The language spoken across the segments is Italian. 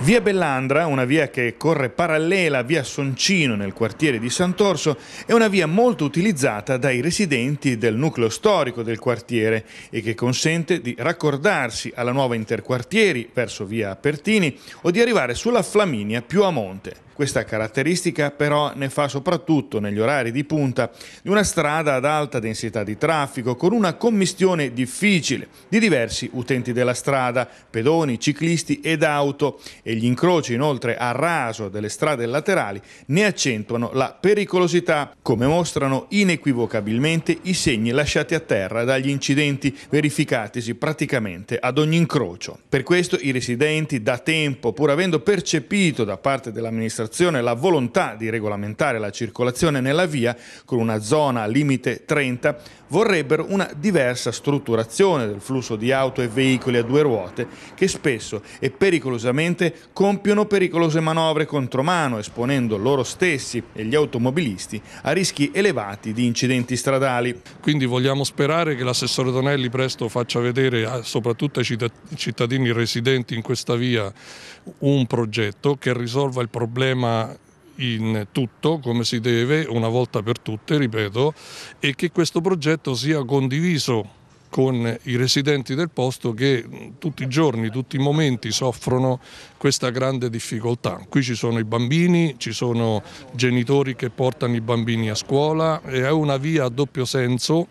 Via Bellandra, una via che corre parallela a via Soncino nel quartiere di Sant'Orso, è una via molto utilizzata dai residenti del nucleo storico del quartiere e che consente di raccordarsi alla nuova interquartieri verso via Pertini o di arrivare sulla Flaminia più a monte. Questa caratteristica però ne fa soprattutto negli orari di punta di una strada ad alta densità di traffico con una commistione difficile di diversi utenti della strada, pedoni, ciclisti ed auto e gli incroci inoltre a raso delle strade laterali ne accentuano la pericolosità come mostrano inequivocabilmente i segni lasciati a terra dagli incidenti verificatisi praticamente ad ogni incrocio. Per questo i residenti da tempo pur avendo percepito da parte dell'amministrazione amministrazione la volontà di regolamentare la circolazione nella via con una zona limite 30, vorrebbero una diversa strutturazione del flusso di auto e veicoli a due ruote che spesso e pericolosamente compiono pericolose manovre contromano, esponendo loro stessi e gli automobilisti a rischi elevati di incidenti stradali. Quindi vogliamo sperare che l'assessore Tonelli presto faccia vedere soprattutto ai cittadini residenti in questa via un progetto che risolva il problema problema in tutto come si deve una volta per tutte, ripeto, e che questo progetto sia condiviso con i residenti del posto che mm, tutti i giorni, tutti i momenti soffrono questa grande difficoltà. Qui ci sono i bambini, ci sono genitori che portano i bambini a scuola, è una via a doppio senso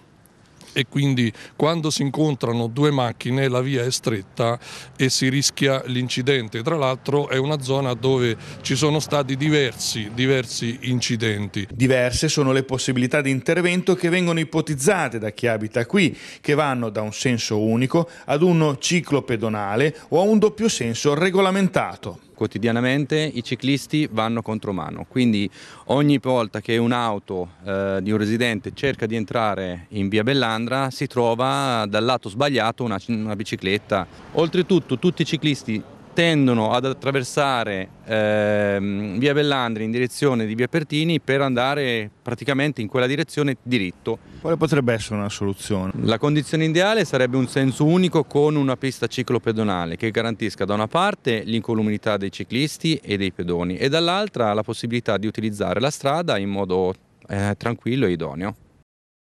e quindi quando si incontrano due macchine la via è stretta e si rischia l'incidente. Tra l'altro è una zona dove ci sono stati diversi, diversi incidenti. Diverse sono le possibilità di intervento che vengono ipotizzate da chi abita qui, che vanno da un senso unico ad uno ciclo pedonale o a un doppio senso regolamentato quotidianamente i ciclisti vanno contro mano, quindi ogni volta che un'auto eh, di un residente cerca di entrare in via Bellandra si trova dal lato sbagliato una, una bicicletta. Oltretutto tutti i ciclisti tendono ad attraversare ehm, via Bellandri in direzione di via Pertini per andare praticamente in quella direzione diritto. Quale potrebbe essere una soluzione? La condizione ideale sarebbe un senso unico con una pista ciclopedonale che garantisca da una parte l'incolumità dei ciclisti e dei pedoni e dall'altra la possibilità di utilizzare la strada in modo eh, tranquillo e idoneo.